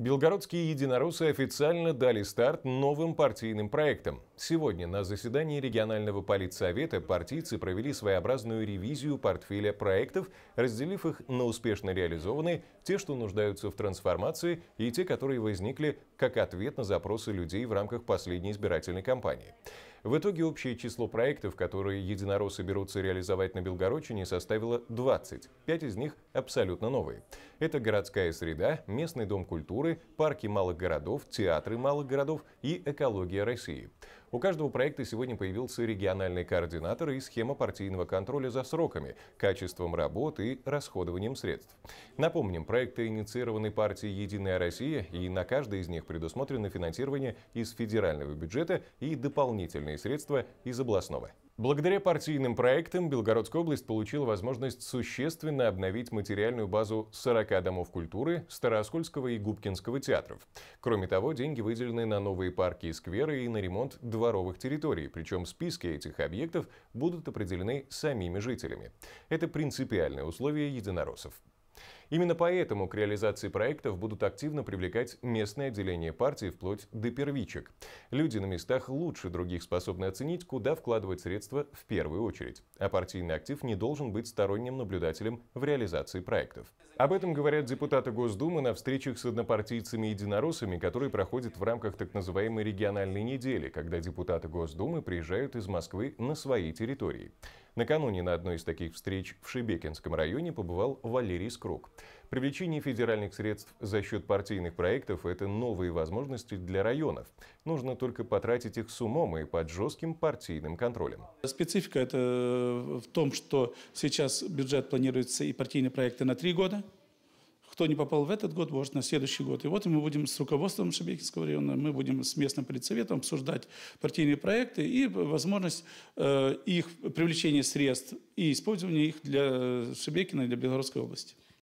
Белгородские единороссы официально дали старт новым партийным проектам. Сегодня на заседании регионального политсовета партийцы провели своеобразную ревизию портфеля проектов, разделив их на успешно реализованные, те, что нуждаются в трансформации, и те, которые возникли как ответ на запросы людей в рамках последней избирательной кампании. В итоге общее число проектов, которые единороссы берутся реализовать на Белгородчине, составило 20. Пять из них абсолютно новые. Это городская среда, местный дом культуры, парки малых городов, театры малых городов и экология России. У каждого проекта сегодня появился региональный координатор и схема партийного контроля за сроками, качеством работ и расходованием средств. Напомним, проекты инициированы партией «Единая Россия», и на каждый из них предусмотрено финансирование из федерального бюджета и дополнительные средства из областного. Благодаря партийным проектам Белгородская область получила возможность существенно обновить материальную базу 40 домов культуры Старооскольского и Губкинского театров. Кроме того, деньги выделены на новые парки и скверы и на ремонт дворовых территорий, причем списки этих объектов будут определены самими жителями. Это принципиальное условие единороссов. Именно поэтому к реализации проектов будут активно привлекать местные отделения партии вплоть до первичек. Люди на местах лучше других способны оценить, куда вкладывать средства в первую очередь. А партийный актив не должен быть сторонним наблюдателем в реализации проектов. Об этом говорят депутаты Госдумы на встречах с однопартийцами-единороссами, которые проходят в рамках так называемой региональной недели, когда депутаты Госдумы приезжают из Москвы на свои территории. Накануне на одной из таких встреч в Шебекинском районе побывал Валерий Скрук. Привлечение федеральных средств за счет партийных проектов – это новые возможности для районов. Нужно только потратить их с умом и под жестким партийным контролем. Специфика это э, в том, что сейчас бюджет планируется и партийные проекты на три года. Кто не попал в этот год, может на следующий год. И вот мы будем с руководством Шебекинского района, мы будем с местным предсоветом обсуждать партийные проекты и э, возможность э, их привлечения средств и использования их для Шебекина и для Белгородской области.